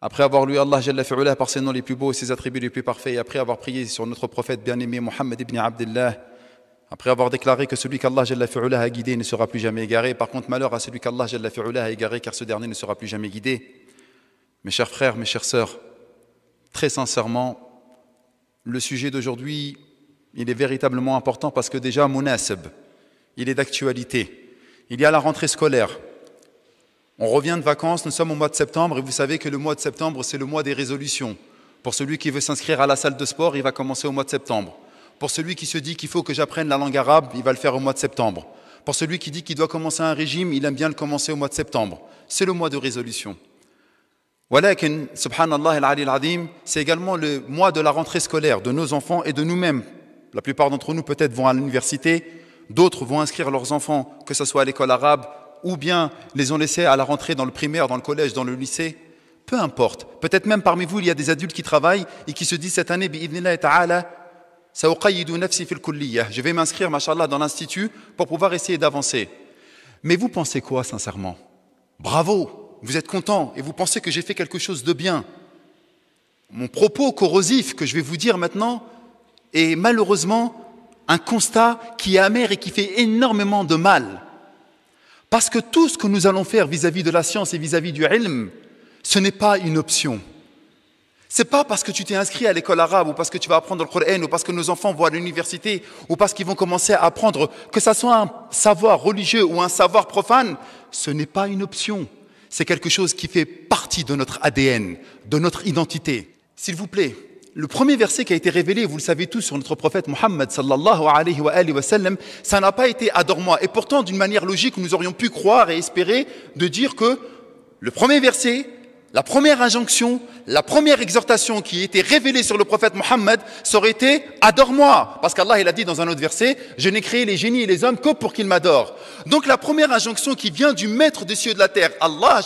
Après avoir lu Allah Jalla par ses noms les plus beaux et ses attributs les plus parfaits, et après avoir prié sur notre prophète bien-aimé Mohammed ibn Abdullah, après avoir déclaré que celui qu'Allah Jalla a guidé ne sera plus jamais égaré, par contre malheur à celui qu'Allah Jalla a égaré car ce dernier ne sera plus jamais guidé. Mes chers frères, mes chères sœurs, très sincèrement, le sujet d'aujourd'hui, il est véritablement important parce que déjà, Munasib, il est d'actualité. Il y a la rentrée scolaire. On revient de vacances, nous sommes au mois de septembre et vous savez que le mois de septembre, c'est le mois des résolutions. Pour celui qui veut s'inscrire à la salle de sport, il va commencer au mois de septembre. Pour celui qui se dit qu'il faut que j'apprenne la langue arabe, il va le faire au mois de septembre. Pour celui qui dit qu'il doit commencer un régime, il aime bien le commencer au mois de septembre. C'est le mois de résolution. Walakin, subhanallah al c'est également le mois de la rentrée scolaire de nos enfants et de nous-mêmes. La plupart d'entre nous peut-être vont à l'université, d'autres vont inscrire leurs enfants, que ce soit à l'école arabe, ou bien les ont laissés à la rentrée dans le primaire, dans le collège, dans le lycée, peu importe. Peut-être même parmi vous, il y a des adultes qui travaillent et qui se disent cette année, je vais m'inscrire, machallah, dans l'institut pour pouvoir essayer d'avancer. Mais vous pensez quoi, sincèrement Bravo, vous êtes content et vous pensez que j'ai fait quelque chose de bien. Mon propos corrosif que je vais vous dire maintenant est malheureusement un constat qui est amer et qui fait énormément de mal. Parce que tout ce que nous allons faire vis-à-vis de la science et vis-à-vis du ilm, ce n'est pas une option. C'est pas parce que tu t'es inscrit à l'école arabe ou parce que tu vas apprendre le Coran ou parce que nos enfants vont à l'université ou parce qu'ils vont commencer à apprendre, que ça soit un savoir religieux ou un savoir profane, ce n'est pas une option. C'est quelque chose qui fait partie de notre ADN, de notre identité. S'il vous plaît, le premier verset qui a été révélé, vous le savez tous, sur notre prophète Muhammad sallallahu alayhi wa, ça n'a pas été Adore-moi. Et pourtant, d'une manière logique, nous aurions pu croire et espérer de dire que le premier verset, la première injonction, la première exhortation qui a été révélée sur le prophète Muhammad, ça aurait été Adore-moi. Parce qu'Allah, il a dit dans un autre verset, je n'ai créé les génies et les hommes que pour qu'ils m'adorent. Donc la première injonction qui vient du maître des cieux de la terre, Allah,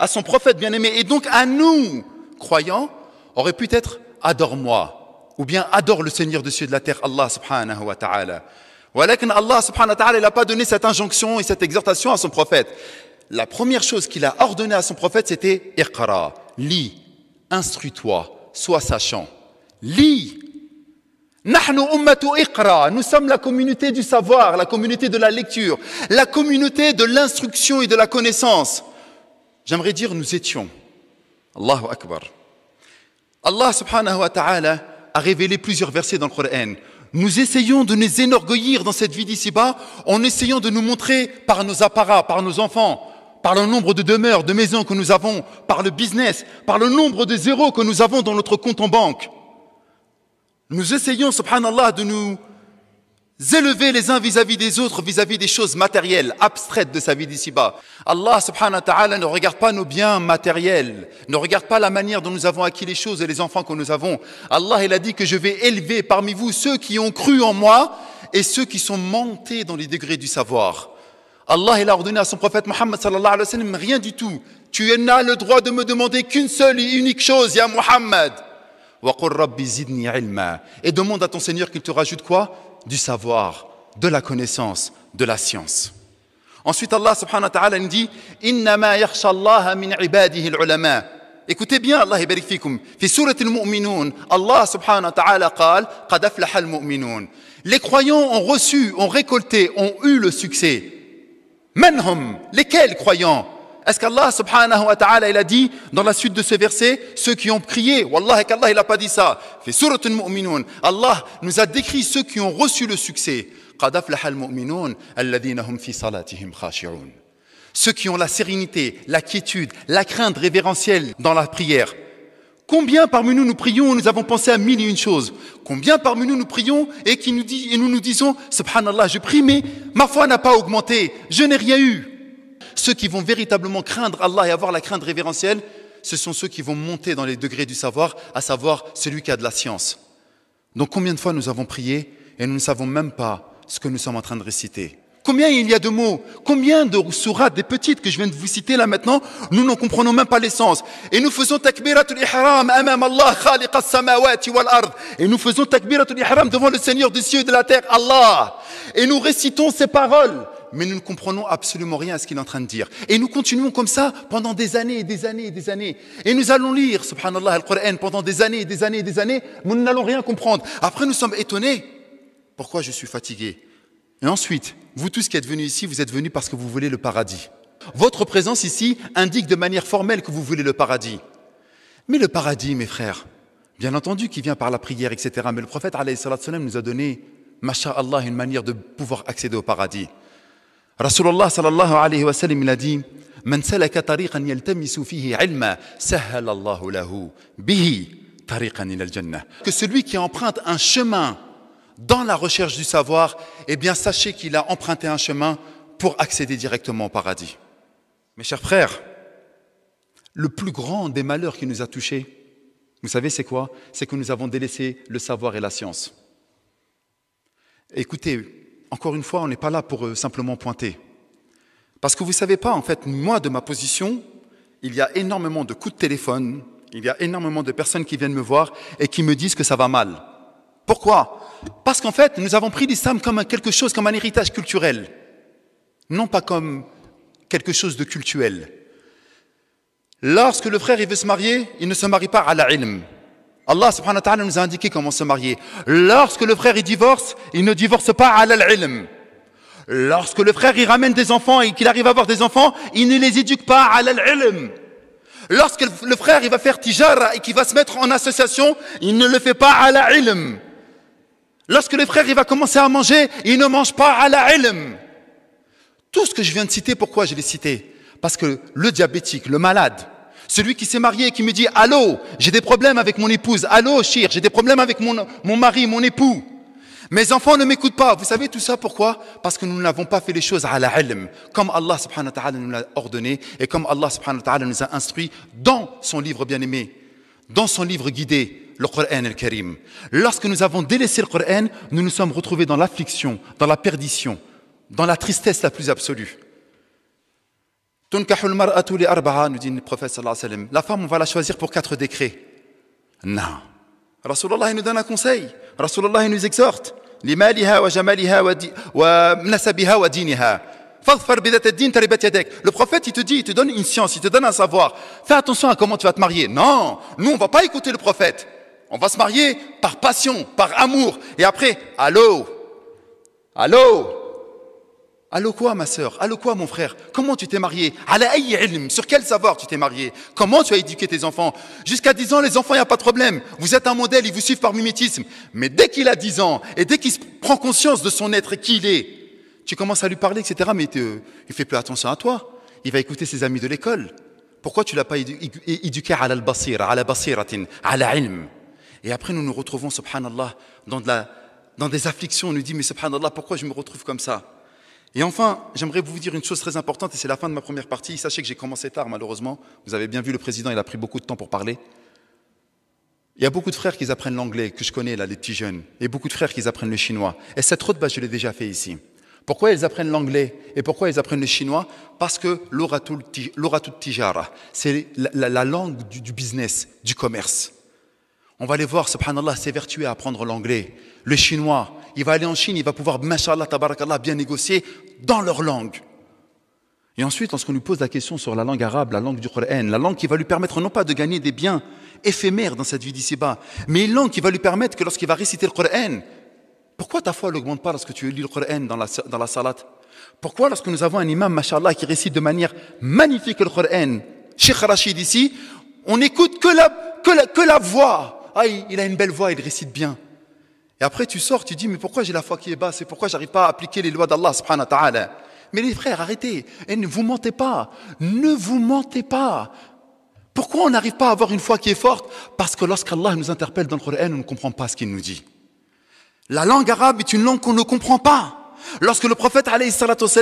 à son prophète bien-aimé, et donc à nous, croyants, aurait pu être adore-moi, ou bien adore le Seigneur de cieux et de la terre, Allah subhanahu wa ta'ala. Walakin Allah subhanahu wa ta'ala, il n'a pas donné cette injonction et cette exhortation à son prophète. La première chose qu'il a ordonnée à son prophète, c'était Iqra, lis, instruis-toi, sois sachant. Lis, nous sommes la communauté du savoir, la communauté de la lecture, la communauté de l'instruction et de la connaissance. J'aimerais dire nous étions. Allahu Akbar. Allah subhanahu wa ta'ala a révélé plusieurs versets dans le Coran. Nous essayons de nous enorgueillir dans cette vie d'ici-bas en essayant de nous montrer par nos apparats, par nos enfants, par le nombre de demeures, de maisons que nous avons, par le business, par le nombre de zéros que nous avons dans notre compte en banque. Nous essayons, subhanallah, de nous Élever les uns vis-à-vis des autres, vis-à-vis des choses matérielles, abstraites de sa vie d'ici-bas. Allah subhanahu wa ta'ala ne regarde pas nos biens matériels, ne regarde pas la manière dont nous avons acquis les choses et les enfants que nous avons. Allah, il a dit que je vais élever parmi vous ceux qui ont cru en moi et ceux qui sont montés dans les degrés du savoir. Allah, il a ordonné à son prophète Muhammad, sallallahu alayhi wa sallam rien du tout. Tu n'as le droit de me demander qu'une seule et unique chose, ya Muhammad. Et demande à ton Seigneur qu'il te rajoute quoi du savoir, de la connaissance, de la science. Ensuite, Allah subhanahu wa ta'ala nous dit Innama yakhshallaha min ibadihi al-ulama. Écoutez bien, Allah يبارك Fi sourate Al-Mu'minun, Allah subhanahu wa ta'ala qad la al-mu'minun. Les croyants ont reçu, ont récolté, ont eu le succès. Manhum, lesquels croyants est-ce qu'Allah subhanahu wa ta'ala, il a dit dans la suite de ce verset, ceux qui ont prié, Wallah, qu'Allah, il n'a pas dit ça. al-mu'minun. Allah nous a décrit ceux qui ont reçu le succès. Qad al-mu'minun, hum fi salatihim khashi'un. Ceux qui ont la sérénité, la quiétude, la crainte révérentielle dans la prière. Combien parmi nous nous prions nous avons pensé à mille et une choses Combien parmi nous nous prions et qui nous dit et nous nous disons Subhanallah, je prie mais ma foi n'a pas augmenté, je n'ai rien eu. Ceux qui vont véritablement craindre Allah et avoir la crainte révérentielle, ce sont ceux qui vont monter dans les degrés du savoir, à savoir celui qui a de la science. Donc combien de fois nous avons prié et nous ne savons même pas ce que nous sommes en train de réciter Combien il y a de mots Combien de sourates, des petites que je viens de vous citer là maintenant Nous n'en comprenons même pas l'essence. Et nous faisons takbiratul ihram amam Allah khaliq samawati wal ard. Et nous faisons takbiratul ihram devant le Seigneur des cieux et de la terre, Allah. Et nous récitons ces paroles mais nous ne comprenons absolument rien à ce qu'il est en train de dire. Et nous continuons comme ça pendant des années et des années et des années. Et nous allons lire, subhanallah, le quran pendant des années et des années et des années, mais nous n'allons rien comprendre. Après, nous sommes étonnés. Pourquoi je suis fatigué Et ensuite, vous tous qui êtes venus ici, vous êtes venus parce que vous voulez le paradis. Votre présence ici indique de manière formelle que vous voulez le paradis. Mais le paradis, mes frères, bien entendu, qui vient par la prière, etc. Mais le prophète, alayhi nous a donné, masha'Allah, une manière de pouvoir accéder au paradis. Rasulullah alayhi wa sallam, Que celui qui emprunte un chemin dans la recherche du savoir, eh bien sachez qu'il a emprunté un chemin pour accéder directement au paradis. Mes chers frères, le plus grand des malheurs qui nous a touchés, vous savez, c'est quoi C'est que nous avons délaissé le savoir et la science. Écoutez, encore une fois, on n'est pas là pour euh, simplement pointer. Parce que vous ne savez pas, en fait, moi, de ma position, il y a énormément de coups de téléphone, il y a énormément de personnes qui viennent me voir et qui me disent que ça va mal. Pourquoi Parce qu'en fait, nous avons pris l'islam comme quelque chose, comme un héritage culturel, non pas comme quelque chose de cultuel. Lorsque le frère il veut se marier, il ne se marie pas à la ilm, Allah subhanahu wa ta'ala nous a indiqué comment se marier. Lorsque le frère il divorce, il ne divorce pas à Lorsque le frère il ramène des enfants et qu'il arrive à avoir des enfants, il ne les éduque pas à l'ilm. Lorsque le frère il va faire tijara et qu'il va se mettre en association, il ne le fait pas à l'ilm. Lorsque le frère il va commencer à manger, il ne mange pas à l'ilm. Tout ce que je viens de citer, pourquoi je l'ai cité Parce que le diabétique, le malade, celui qui s'est marié et qui me dit Allô, j'ai des problèmes avec mon épouse. Allô, chir, j'ai des problèmes avec mon, mari, mon époux. Mes enfants ne m'écoutent pas. Vous savez tout ça pourquoi Parce que nous n'avons pas fait les choses à la comme Allah subhanahu wa ta'ala nous l'a ordonné et comme Allah subhanahu wa ta'ala nous a instruit dans son livre bien-aimé, dans son livre guidé, le Coran al-Karim. Lorsque nous avons délaissé le Coran, nous nous sommes retrouvés dans l'affliction, dans la perdition, dans la tristesse la plus absolue nous dit le prophète La femme, on va la choisir pour quatre décrets. Non. Rasulallah, il nous donne un conseil. Rasulallah, il nous exhorte. le prophète, il te dit, il te donne une science, il te donne un savoir. Fais attention à comment tu vas te marier. Non, nous, on va pas écouter le prophète. On va se marier par passion, par amour. Et après, allô Allô Allô quoi, ma sœur Allô quoi, mon frère Comment tu t'es marié Sur quel savoir tu t'es marié Comment tu as éduqué tes enfants Jusqu'à 10 ans, les enfants, il n'y a pas de problème. Vous êtes un modèle, ils vous suivent par mimétisme. Mais dès qu'il a 10 ans, et dès qu'il prend conscience de son être et qui il est, tu commences à lui parler, etc. Mais il ne fait plus attention à toi. Il va écouter ses amis de l'école. Pourquoi tu l'as pas éduqué à al-basir, à la basiratin, à Et après, nous nous retrouvons, subhanallah, dans, dans des afflictions. On nous dit, mais subhanallah, pourquoi je me retrouve comme ça et enfin, j'aimerais vous dire une chose très importante, et c'est la fin de ma première partie. Sachez que j'ai commencé tard, malheureusement. Vous avez bien vu, le président, il a pris beaucoup de temps pour parler. Il y a beaucoup de frères qui apprennent l'anglais, que je connais là, les petits jeunes, et beaucoup de frères qui apprennent le chinois. Et cette route, bah, je l'ai déjà fait ici. Pourquoi ils apprennent l'anglais et pourquoi ils apprennent le chinois Parce que l'oratul tijara, c'est la, langue du, business, du commerce. On va les voir, subhanallah, s'évertuer à apprendre l'anglais, le chinois, il va aller en Chine, il va pouvoir, mashallah, tabarakallah, bien négocier dans leur langue. Et ensuite, lorsqu'on lui pose la question sur la langue arabe, la langue du Qur'an, la langue qui va lui permettre non pas de gagner des biens éphémères dans cette vie d'ici-bas, mais une langue qui va lui permettre que lorsqu'il va réciter le Qur'an, pourquoi ta foi ne augmente pas lorsque tu lis le Qur'an dans la, dans Pourquoi lorsque nous avons un imam, mashallah, qui récite de manière magnifique le Qur'an Sheikh Rachid ici, on n'écoute que la, que, la, que la voix. Ah, il a une belle voix, il récite bien. Et après, tu sors, tu dis, mais pourquoi j'ai la foi qui est basse et pourquoi j'arrive pas à appliquer les lois d'Allah subhanahu wa Mais les frères, arrêtez et ne vous mentez pas. Ne vous mentez pas. Pourquoi on n'arrive pas à avoir une foi qui est forte Parce que lorsqu'Allah nous interpelle dans le Coran, on ne comprend pas ce qu'il nous dit. La langue arabe est une langue qu'on ne comprend pas. Lorsque le prophète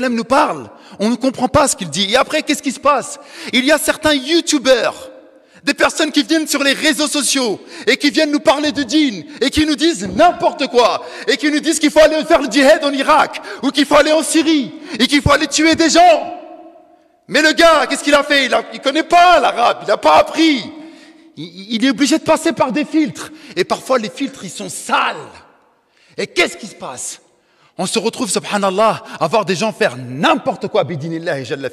nous parle, on ne comprend pas ce qu'il dit. Et après, qu'est-ce qui se passe Il y a certains youtubeurs des personnes qui viennent sur les réseaux sociaux et qui viennent nous parler de dînes et qui nous disent n'importe quoi et qui nous disent qu'il faut aller faire le djihad en Irak ou qu'il faut aller en Syrie et qu'il faut aller tuer des gens. Mais le gars, qu'est-ce qu'il a fait Il connaît pas l'arabe, il n'a pas appris. Il, est obligé de passer par des filtres. Et parfois, les filtres, ils sont sales. Et qu'est-ce qui se passe on se retrouve, subhanallah, à voir des gens faire n'importe quoi, bidinillah et jalla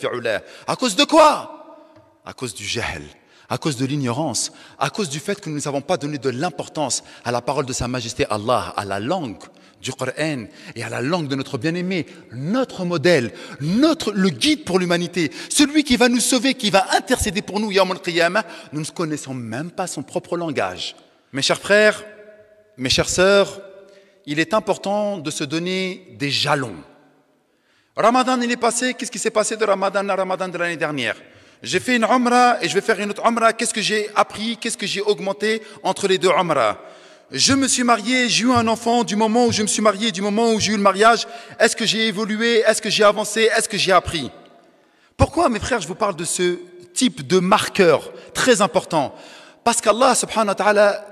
À cause de quoi À cause du jahel à cause de l'ignorance, à cause du fait que nous n'avons pas donné de l'importance à la parole de Sa Majesté Allah, à la langue du Coran et à la langue de notre bien-aimé, notre modèle, notre, le guide pour l'humanité, celui qui va nous sauver, qui va intercéder pour nous, Yawm al nous ne connaissons même pas son propre langage. Mes chers frères, mes chères sœurs, il est important de se donner des jalons. Ramadan, il est passé, qu'est-ce qui s'est passé de Ramadan à Ramadan de l'année dernière j'ai fait une ramra et je vais faire une autre omra. Qu'est-ce que j'ai appris Qu'est-ce que j'ai augmenté entre les deux omra Je me suis marié, j'ai eu un enfant. Du moment où je me suis marié, du moment où j'ai eu le mariage, est-ce que j'ai évolué Est-ce que j'ai avancé Est-ce que j'ai appris Pourquoi, mes frères, je vous parle de ce type de marqueur très important Parce qu'Allah subhanahu wa ta'ala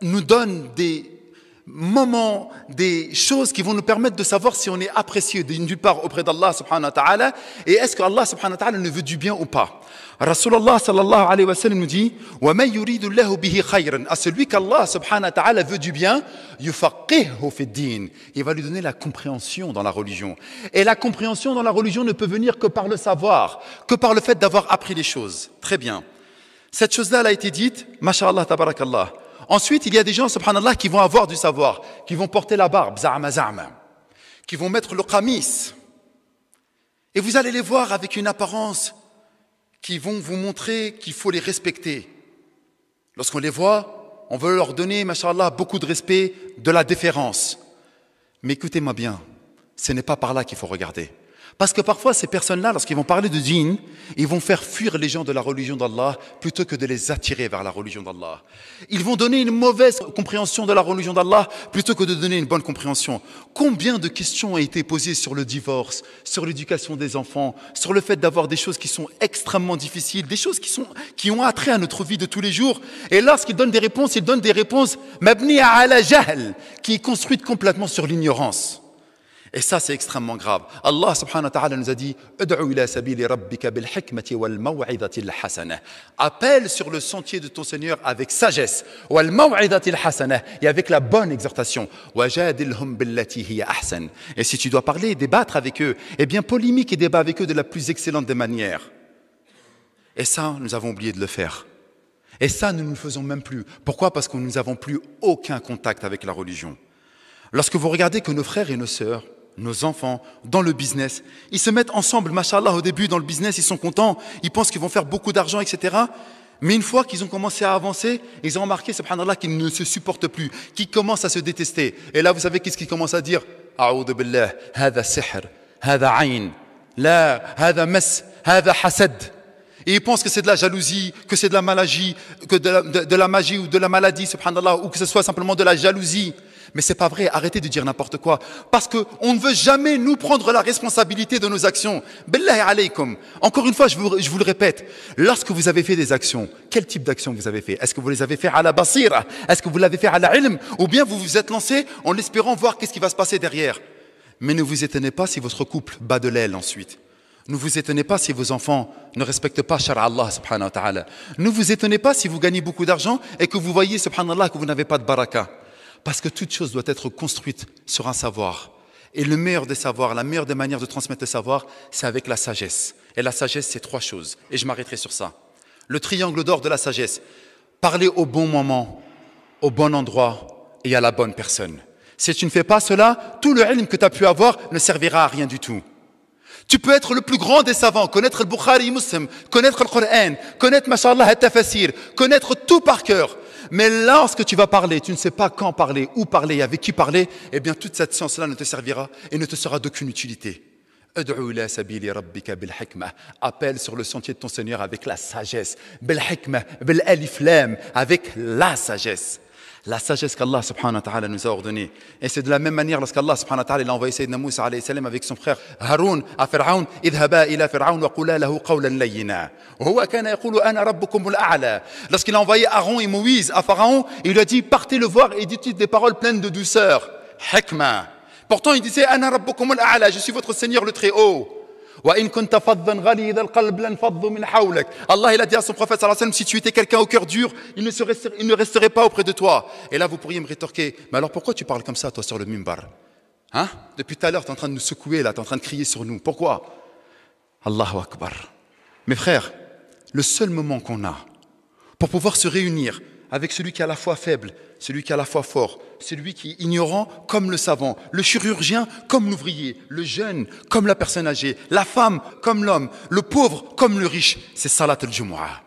nous donne des moments, des choses qui vont nous permettre de savoir si on est apprécié d'une part auprès d'Allah subhanahu wa ta'ala et est-ce que Allah subhanahu wa ta'ala veut du bien ou pas. Rasulallah sallallahu alayhi wa sallam nous dit À celui qu'Allah subhanahu wa ta'ala veut du bien, il va lui donner la compréhension dans la religion. Et la compréhension dans la religion ne peut venir que par le savoir, que par le fait d'avoir appris les choses. Très bien. Cette chose-là, elle a été dite, mashallah tabarakallah. Ensuite, il y a des gens, subhanallah, qui vont avoir du savoir, qui vont porter la barbe, zama qui vont mettre le khamis, Et vous allez les voir avec une apparence qui vont vous montrer qu'il faut les respecter. Lorsqu'on les voit, on veut leur donner, mashallah, beaucoup de respect, de la déférence. Mais écoutez-moi bien, ce n'est pas par là qu'il faut regarder. Parce que parfois, ces personnes-là, lorsqu'ils vont parler de djinn, ils vont faire fuir les gens de la religion d'Allah plutôt que de les attirer vers la religion d'Allah. Ils vont donner une mauvaise compréhension de la religion d'Allah plutôt que de donner une bonne compréhension. Combien de questions ont été posées sur le divorce, sur l'éducation des enfants, sur le fait d'avoir des choses qui sont extrêmement difficiles, des choses qui, sont, qui ont attrait à notre vie de tous les jours. Et lorsqu'ils donnent des réponses, ils donnent des réponses mabni à jahl, qui est construite complètement sur l'ignorance. Et ça, c'est extrêmement grave. Allah subhanahu wa ta'ala nous a dit Appelle sur le sentier de ton Seigneur avec sagesse et avec la bonne exhortation. Et si tu dois parler débattre avec eux, eh bien, polémique et débat avec eux de la plus excellente des manières. Et ça, nous avons oublié de le faire. Et ça, nous ne le faisons même plus. Pourquoi Parce que nous n'avons plus aucun contact avec la religion. Lorsque vous regardez que nos frères et nos sœurs, nos enfants dans le business. Ils se mettent ensemble, mashallah. au début dans le business, ils sont contents, ils pensent qu'ils vont faire beaucoup d'argent, etc. Mais une fois qu'ils ont commencé à avancer, ils ont remarqué, subhanallah, qu'ils ne se supportent plus, qu'ils commencent à se détester. Et là, vous savez qu'est-ce qu'ils commencent à dire A'oudou billah, hada sihr, hada ayn, la, hada mas, hada hasad. Et ils pensent que c'est de la jalousie, que c'est de la maladie, que de la, magie ou de la maladie, subhanallah, ou que ce soit simplement de la jalousie. Mais c'est pas vrai, arrêtez de dire n'importe quoi. Parce qu'on ne veut jamais nous prendre la responsabilité de nos actions. Billahi Encore une fois, je vous, le répète, lorsque vous avez fait des actions, quel type d'action vous avez fait Est-ce que vous les avez fait à la basira Est-ce que vous l'avez fait à la ilm Ou bien vous vous êtes lancé en espérant voir qu'est-ce qui va se passer derrière Mais ne vous étonnez pas si votre couple bat de l'aile ensuite. Ne vous étonnez pas si vos enfants ne respectent pas Shara Allah subhanahu wa ta'ala. Ne vous étonnez pas si vous gagnez beaucoup d'argent et que vous voyez subhanallah que vous n'avez pas de baraka. Parce que toute chose doit être construite sur un savoir. Et le meilleur des savoirs, la meilleure des manières de transmettre le savoir, c'est avec la sagesse. Et la sagesse, c'est trois choses. Et je m'arrêterai sur ça. Le triangle d'or de la sagesse. Parler au bon moment, au bon endroit et à la bonne personne. Si tu ne fais pas cela, tout le ilm que tu as pu avoir ne servira à rien du tout. Tu peux être le plus grand des savants, connaître le Bukhari Muslim, connaître le Coran, connaître, mashallah, connaître tout par cœur. Mais lorsque tu vas parler, tu ne sais pas quand parler, où parler avec qui parler, eh bien toute cette science-là ne te servira et ne te sera d'aucune utilité. Appelle sur le sentier de ton Seigneur avec la sagesse. avec la sagesse. La sagesse qu'Allah subhanahu wa ta'ala nous a ordonnée. Et c'est de la même manière lorsqu'Allah subhanahu wa ta'ala a envoyé Sayyidina Moussa alayhi salam avec son frère Haroun à Pharaon Idhaba ila اذهبا إلى فرعون وقولا له قولا Huwa kana yaqulu ana rabbukum al-a'la. Lorsqu'il a envoyé Aaron et Moïse à Pharaon, il lui a dit partez le voir et dites lui des paroles pleines de douceur. Hikma. Pourtant il disait ana rabbukum al-a'la, je suis votre Seigneur le Très-Haut. Allah il a dit à son prophète si tu étais quelqu'un au cœur dur, il ne, resterait, pas auprès de toi. Et là vous pourriez me rétorquer, mais alors pourquoi tu parles comme ça toi sur le mimbar Hein Depuis tout à l'heure tu es en train de nous secouer là, tu es en train de crier sur nous. Pourquoi Allahu Akbar. Mes frères, le seul moment qu'on a pour pouvoir se réunir, avec celui qui est à la fois faible, celui qui est à la fois fort, celui qui est ignorant comme le savant, le chirurgien comme l'ouvrier, le jeune comme la personne âgée, la femme comme l'homme, le pauvre comme le riche. C'est Salat al-Jumu'ah.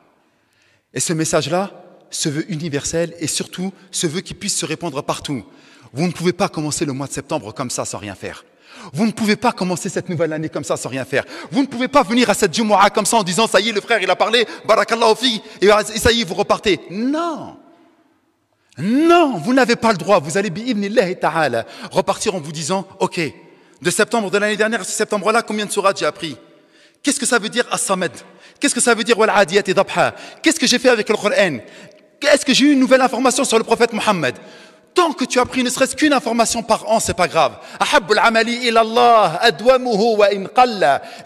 Et ce message-là se veut universel et surtout se veut qu'il puisse se répandre partout. Vous ne pouvez pas commencer le mois de septembre comme ça sans rien faire. Vous ne pouvez pas commencer cette nouvelle année comme ça sans rien faire. Vous ne pouvez pas venir à cette Jumu'ah comme ça en disant, ça y est, le frère, il a parlé, barakallahu fi, et ça y est, vous repartez. Non. Non, vous n'avez pas le droit. Vous allez, bi'ibnillahi ta'ala, repartir en vous disant, OK, de septembre de l'année dernière à ce septembre-là, combien de sourates j'ai appris? Qu'est-ce que ça veut dire as-samed? Qu'est-ce que ça veut dire wal adiyat et dabha? Qu'est-ce que j'ai fait avec le Coran? Est-ce que j'ai eu une nouvelle information sur le prophète Mohammed? tant que tu as pris ne serait-ce qu'une information par an, c'est pas grave. amali wa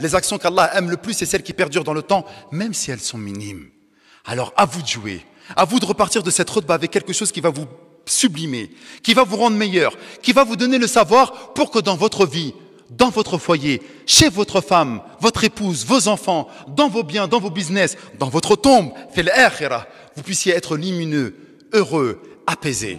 Les actions qu'Allah aime le plus, c'est celles qui perdurent dans le temps, même si elles sont minimes. Alors à vous de jouer, à vous de repartir de cette route avec quelque chose qui va vous sublimer, qui va vous rendre meilleur, qui va vous donner le savoir pour que dans votre vie, dans votre foyer, chez votre femme, votre épouse, vos enfants, dans vos biens, dans vos business, dans votre tombe, vous puissiez être lumineux, heureux apaisé.